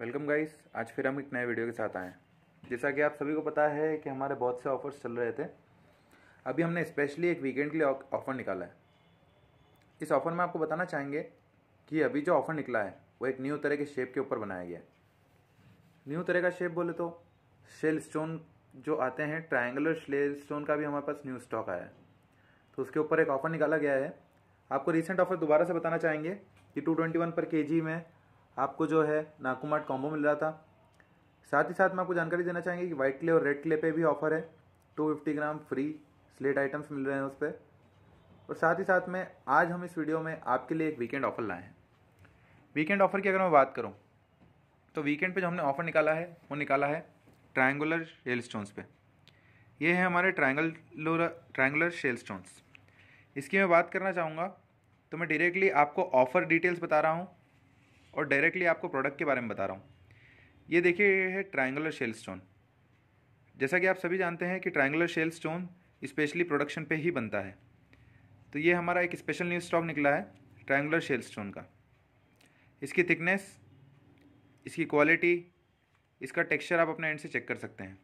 welcome guys आज फिर हम एक नए वीडियो के साथ आए हैं जैसा कि आप सभी को पता है कि हमारे बहुत से ऑफर्स चल रहे थे अभी हमने स्पेशली एक वीकेंड के लिए ऑफ़र निकाला है इस ऑफ़र में आपको बताना चाहेंगे कि अभी जो ऑफ़र निकला है वो एक न्यू तरह के शेप के ऊपर बनाया गया है न्यू तरह का शेप बोले तो शेल स्टोन जो आते हैं ट्राइंगर शेल स्टोन का भी हमारे पास न्यू स्टॉक आया है तो उसके ऊपर एक ऑफ़र निकाला गया है आपको रिसेंट ऑफ़र दोबारा से बताना चाहेंगे कि टू ट्वेंटी वन पर के जी में आपको जो है नाकूमाट कॉम्बो मिल रहा था साथ ही साथ मैं आपको जानकारी देना चाहेंगे कि वाइट क्ले और रेड क्ले पे भी ऑफर है two fifty gram free slate items मिल रहे हैं उस पर और साथ ही साथ में आज हम इस वीडियो में आपके लिए एक वीकेंड ऑफर लाए हैं वीकेंड ऑफर की अगर मैं बात करूँ तो वीकेंड पर जो हमने ऑफर निकाला है वो निकाला है ट्राइंगुलर शेल स्टोन्स पे ये है हमारे ट्रायंगल ट्राइंगुलर शेल स्टोन्स इसकी मैं बात करना चाहूँगा तो मैं डायरेक्टली आपको ऑफ़र डिटेल्स बता रहा हूँ और डायरेक्टली आपको प्रोडक्ट के बारे में बता रहा हूँ ये देखिए है ट्रायंगुलर शेल स्टोन जैसा कि आप सभी जानते हैं कि triangular shell stone specially production पे ही बनता है तो ये हमारा एक स्पेशल न्यू स्टॉक निकला है ट्रायंगुलर शेल स्टोन का इसकी थिकनेस इसकी क्वालिटी इसका टेक्सचर आप अपने एंड से चेक कर सकते हैं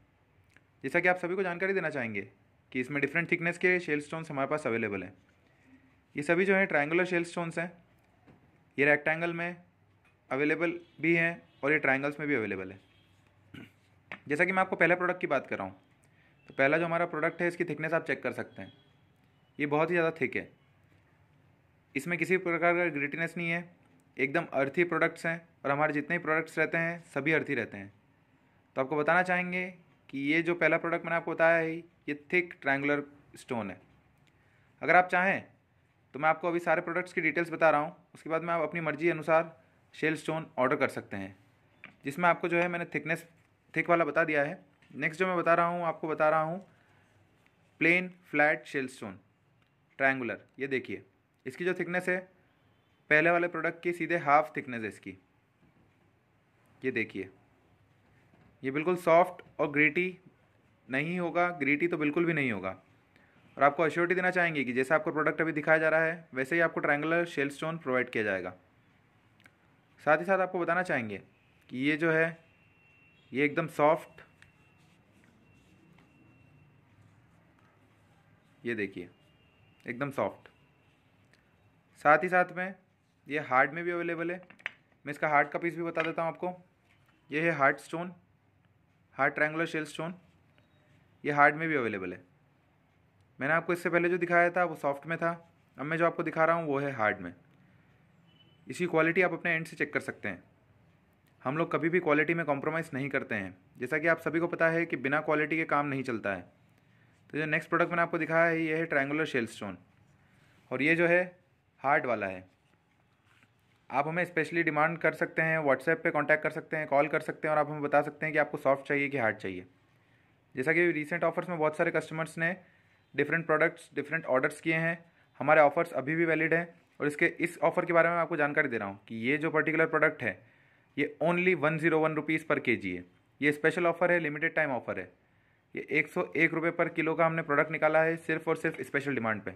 जैसा कि आप सभी को जानकारी देना चाहेंगे कि इसमें डिफरेंट थिकनेस के शेल स्टोन्स हमारे पास अवेलेबल हैं ये सभी जो हैं ट्रायंगुलर शेल स्टोन्स हैं ये रेक्टेंगल में अवेलेबल भी हैं और ये ट्राइंगल्स में भी अवेलेबल है जैसा कि मैं आपको पहले प्रोडक्ट की बात कर रहा हूँ तो पहला जो हमारा प्रोडक्ट है इसकी थिकनेस आप चेक कर सकते हैं ये बहुत ही ज़्यादा थिक है इसमें किसी प्रकार का ग्रिटीनेस नहीं है एकदम अर्थी प्रोडक्ट्स हैं और हमारे जितने ही प्रोडक्ट्स रहते हैं सभी अर्थी रहते हैं तो आपको बताना चाहेंगे कि ये जो पहला प्रोडक्ट मैंने आपको बताया है ये थिक ट्रायंगुलर स्टोन है अगर आप चाहें तो मैं आपको अभी सारे प्रोडक्ट्स की डिटेल्स बता रहा हूँ उसके बाद मैं आप अपनी मर्जी अनुसार शेल स्टोन ऑर्डर कर सकते हैं जिसमें आपको जो है मैंने थिकनेस थिक वाला बता दिया है नेक्स्ट जो मैं बता रहा हूँ आपको बता रहा हूँ plain flat shell stone triangular ये देखिए इसकी जो थिकनेस है पहले वाले प्रोडक्ट की सीधे हाफ थिकनेस है इसकी ये देखिए ये बिल्कुल सॉफ्ट और ग्रीटी नहीं होगा ग्रीटी तो बिल्कुल भी नहीं होगा और आपको अश्योरिटी देना चाहेंगे कि जैसा आपको प्रोडक्ट अभी दिखाया जा रहा है वैसे ही आपको ट्रैंगुलर शेल स्टोन प्रोवाइड किया जाएगा साथ ही साथ आपको बताना चाहेंगे कि ये जो है ये एकदम सॉफ्ट ये देखिए एकदम सॉफ्ट साथ ही साथ में ये हार्ड में भी अवेलेबल है मैं इसका हार्ड का पीस भी बता देता हूँ आपको ये है hard stone hard triangular shell stone ये हार्ड में भी अवेलेबल है मैंने आपको इससे पहले जो दिखाया था वो सॉफ्ट में था अब मैं जो आपको दिखा रहा हूँ वो है हार्ड में इसकी क्वालिटी आप अपने एंड से चेक कर सकते हैं हम लोग कभी भी क्वालिटी में कॉम्प्रोमाइज़ नहीं करते हैं जैसा कि आप सभी को पता है कि बिना क्वालिटी के काम नहीं चलता है तो जो नेक्स्ट प्रोडक्ट मैंने आपको दिखाया है ये है ट्रायंगुलर शेल स्टोन और ये जो है हार्ट वाला है आप हमें स्पेशली डिमांड कर सकते हैं व्हाट्सएप पे कांटेक्ट कर सकते हैं कॉल कर सकते हैं और आप हमें बता सकते हैं कि आपको सॉफ्ट चाहिए कि हार्ड चाहिए जैसा कि रिसेंट ऑफर्स में बहुत सारे कस्टमर्स ने डिफरेंट प्रोडक्ट्स डिफरेंट ऑर्डर्स किए हैं हमारे ऑफर्स अभी भी वैलिड हैं और इसके इस ऑफ़र के बारे में आपको जानकारी दे रहा हूँ कि ये जो पर्टिकुलर प्रोडक्ट है ये only one zero one rupees per K G है ये स्पेशल ऑफ़र है लिमिटेड टाइम ऑफ़र है ये एक सौ एक रुपये पर किलो का हमने प्रोडक्ट निकाला है सिर्फ और सिर्फ स्पेशल डिमांड पे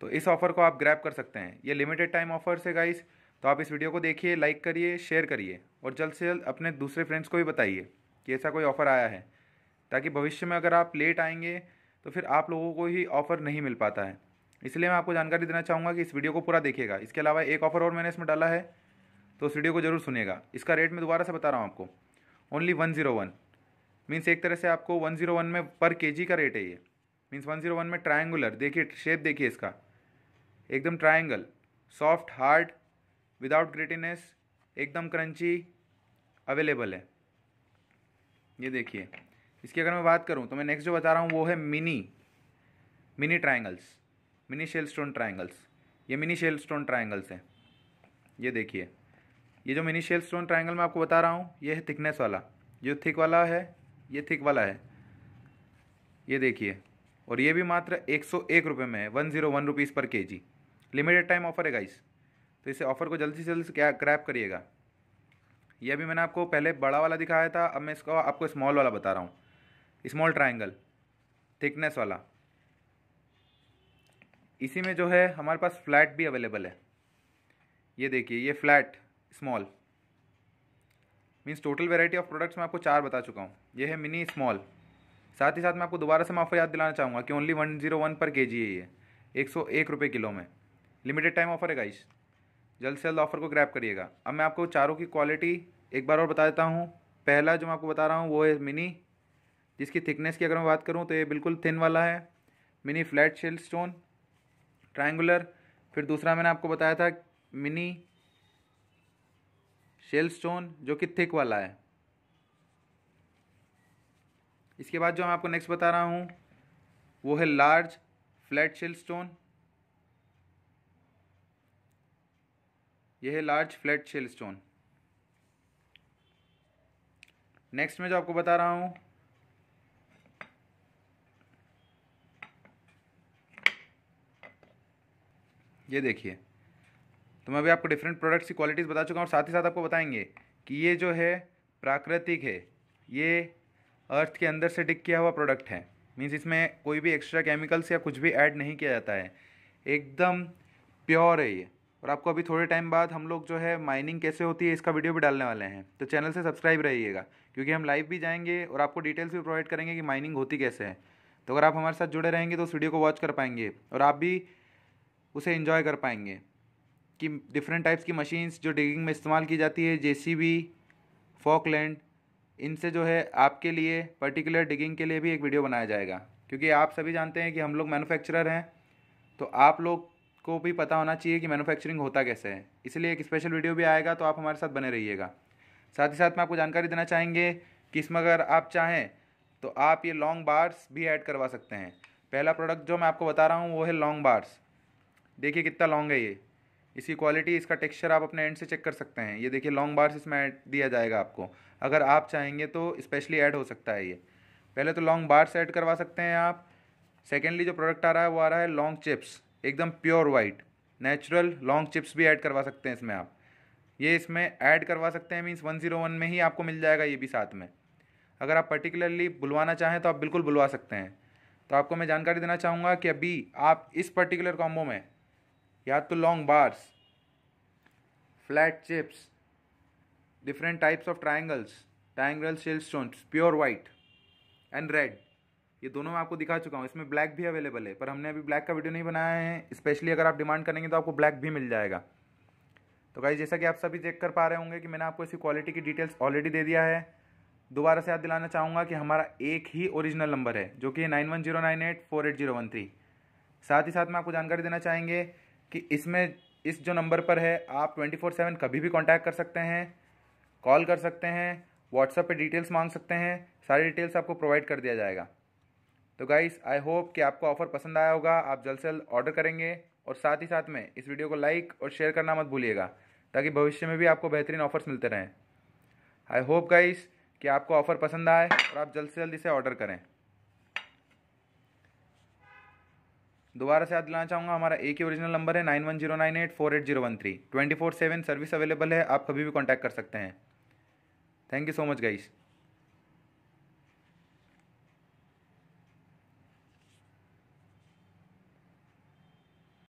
तो इस ऑफ़र को आप ग्रैब कर सकते हैं ये लिमिटेड टाइम ऑफ़र्स है गाइस तो आप इस वीडियो को देखिए लाइक करिए शेयर करिए और जल्द से जल्द अपने दूसरे फ्रेंड्स को भी बताइए कि ऐसा कोई ऑफ़र आया है ताकि भविष्य में अगर आप लेट आएंगे तो फिर आप लोगों को ही ऑफ़र नहीं मिल पाता है इसलिए मैं आपको जानकारी देना चाहूँगा कि इस वीडियो को पूरा देखिएगा इसके अलावा एक ऑफर और मैंने इसमें डाला है तो उस वीडियो को जरूर सुनेगा इसका रेट मैं दोबारा से बता रहा हूँ आपको only one zero one means एक तरह से आपको वन जीरो वन में पर के जी का रेट है ये मीन्स वन जीरो वन में ट्राइंगुलर देखिए शेप देखिए इसका एकदम triangle soft hard without grittiness एकदम क्रंची अवेलेबल है ये देखिए इसकी अगर मैं बात करूँ तो मैं नेक्स्ट जो बता रहा हूँ वो है mini mini triangles mini shell stone triangles ये मिनी शेल स्टोन ट्राइंगल्स हैं ये देखिए ये जो मिनी शेल स्टोन ट्राइंगल मैं आपको बता रहा हूँ ये है थिकनेस वाला जो थिक वाला है ये थिक वाला है ये देखिए और ये भी मात्र एक सौ एक रुपये में है one zero one rupees per K G limited time offer है गाइस तो इसे ऑफ़र को जल्दी से जल्दी क्या क्रैप करिएगा ये अभी मैंने आपको पहले बड़ा वाला दिखाया था अब मैं इसको आपको स्मॉल वाला बता रहा हूँ स्मॉल ट्राइंगल थिकनेस वाला इसी में जो है हमारे पास फ्लैट भी अवेलेबल है ये देखिए ये flat small means total variety of products मैं आपको चार बता चुका हूँ ये है मिनी स्मॉल साथ ही साथ मैं आपको दोबारा से मैं ऑफर याद दिलाना चाहूँगा कि ओनली वन जीरो वन पर के जी है ये एक सौ एक रुपये किलो में लिमिटेड टाइम ऑफर है गाइस जल्द से जल्द ऑफर को ग्रैप करिएगा अब मैं आपको चारों की क्वालिटी एक बार और बता देता हूँ पहला जो मैं आपको बता रहा हूँ वो है मिनी जिसकी थिकनेस की अगर मैं बात करूँ तो ये बिल्कुल थिन वाला है mini flat shell stone triangular फिर दूसरा मैंने आपको बताया था मिनी शेल स्टोन जो कि थिक वाला है इसके बाद जो मैं आपको नेक्स्ट बता रहा हूँ वो है लार्ज फ्लैट शेल स्टोन यह है large flat shell stone next में जो आपको बता रहा हूँ ये देखिए तो मैं अभी आपको डिफरेंट प्रोडक्ट्स की क्वालिटीज़ बता चुका हूँ और साथ ही साथ आपको बताएंगे कि ये जो है प्राकृतिक है ये अर्थ के अंदर से डिक किया हुआ प्रोडक्ट है मीन्स इसमें कोई भी एक्स्ट्रा केमिकल्स या कुछ भी ऐड नहीं किया जाता है एकदम प्योर है ये और आपको अभी थोड़े टाइम बाद हम लोग जो है माइनिंग कैसे होती है इसका वीडियो भी डालने वाले हैं तो चैनल से सब्सक्राइब रहिएगा क्योंकि हम लाइव भी जाएंगे और आपको डिटेल्स भी प्रोवाइड करेंगे कि माइनिंग होती कैसे है तो अगर आप हमारे साथ जुड़े रहेंगे तो उस वीडियो को वॉच कर पाएंगे और आप भी उसे इन्जॉय कर पाएंगे कि डिफरेंट टाइप्स की मशीन्स जो डिगिंग में इस्तेमाल की जाती है जेसीबी फॉकलैंड इनसे जो है आपके लिए पर्टिकुलर डिगिंग के लिए भी एक वीडियो बनाया जाएगा क्योंकि आप सभी जानते हैं कि हम लोग मैनुफैक्चरर हैं तो आप लोग को भी पता होना चाहिए कि मैनुफैक्चरिंग होता कैसे है इसलिए एक स्पेशल वीडियो भी आएगा तो आप हमारे साथ बने रहिएगा साथ ही साथ में आपको जानकारी देना चाहेंगे कि इसमें अगर आप चाहें तो आप ये लॉन्ग बार्स भी ऐड करवा सकते हैं पहला प्रोडक्ट जो मैं आपको बता रहा हूँ वो है लॉन्ग बार्स देखिए कितना लॉन्ग है ये इसकी क्वालिटी इसका टेक्सचर आप अपने एंड से चेक कर सकते हैं ये देखिए लॉन्ग बार्स इसमें ऐड दिया जाएगा आपको अगर आप चाहेंगे तो स्पेशली ऐड हो सकता है ये पहले तो लॉन्ग बार्स ऐड करवा सकते हैं आप सेकेंडली जो प्रोडक्ट आ रहा है वो आ रहा है लॉन्ग चिप्स एकदम pure white natural long chips भी ऐड करवा सकते हैं इसमें आप ये इसमें ऐड करवा सकते हैं मीन्स वन जीरो वन में ही आपको मिल जाएगा ये भी साथ में अगर आप पर्टिकुलरली बुलवाना चाहें तो आप बिल्कुल बुलवा सकते हैं तो आपको मैं जानकारी देना चाहूँगा कि अभी आप इस पर्टिकुलर कॉम्बो में या तो long bars flat chips different types of triangles triangle shell stones pure white and red ये दोनों मैं आपको दिखा चुका हूँ इसमें ब्लैक भी अवेलेबल है पर हमने अभी ब्लैक का वीडियो नहीं बनाया है स्पेशली अगर आप डिमांड करेंगे तो आपको ब्लैक भी मिल जाएगा तो गाइज जैसा कि आप सभी चेक कर पा रहे होंगे कि मैंने आपको इसी क्वालिटी की डिटेल्स ऑलरेडी दे दिया है दोबारा से याद दिलाना चाहूँगा कि हमारा एक ही ओरिजिनल नंबर है जो कि nine one zero nine eight four eight zero one three साथ ही साथ में आपको जानकारी देना चाहेंगे कि इसमें इस जो नंबर पर है आप ट्वेंटी फोर सेवन कभी भी कांटेक्ट कर सकते हैं कॉल कर सकते हैं व्हाट्सएप पे डिटेल्स मांग सकते हैं सारी डिटेल्स आपको प्रोवाइड कर दिया जाएगा तो गाइस आई होप कि आपको ऑफ़र पसंद आया होगा आप जल्द से जल्द ऑर्डर करेंगे और साथ ही साथ में इस वीडियो को लाइक और शेयर करना मत भूलिएगा ताकि भविष्य में भी आपको बेहतरीन ऑफर्स मिलते रहें आई होप गाइस कि आपको ऑफ़र पसंद आए और आप जल्द से जल्द इसे ऑर्डर करें दोबारा से याद दिलाना चाहूँगा हमारा एक ही ओरिजिनल नंबर है nine one zero nine eight four eight zero one three twenty four seven service available है आप कभी भी कॉन्टैक्ट कर सकते हैं thank you so much guys